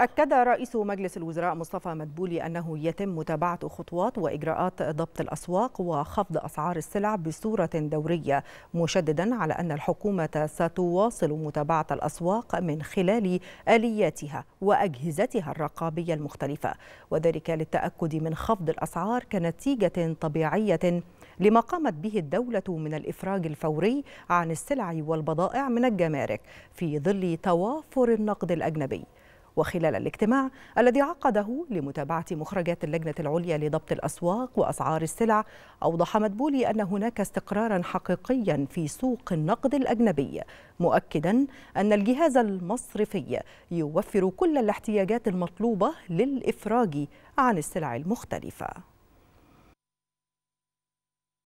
أكد رئيس مجلس الوزراء مصطفى مدبولي أنه يتم متابعة خطوات وإجراءات ضبط الأسواق وخفض أسعار السلع بصورة دورية مشددا على أن الحكومة ستواصل متابعة الأسواق من خلال آلياتها وأجهزتها الرقابية المختلفة وذلك للتأكد من خفض الأسعار كنتيجة طبيعية لما قامت به الدولة من الإفراج الفوري عن السلع والبضائع من الجمارك في ظل توافر النقد الأجنبي وخلال الاجتماع الذي عقده لمتابعة مخرجات اللجنة العليا لضبط الأسواق وأسعار السلع أوضح مدبولي أن هناك استقرارا حقيقيا في سوق النقد الأجنبي مؤكدا أن الجهاز المصرفي يوفر كل الاحتياجات المطلوبة للإفراج عن السلع المختلفة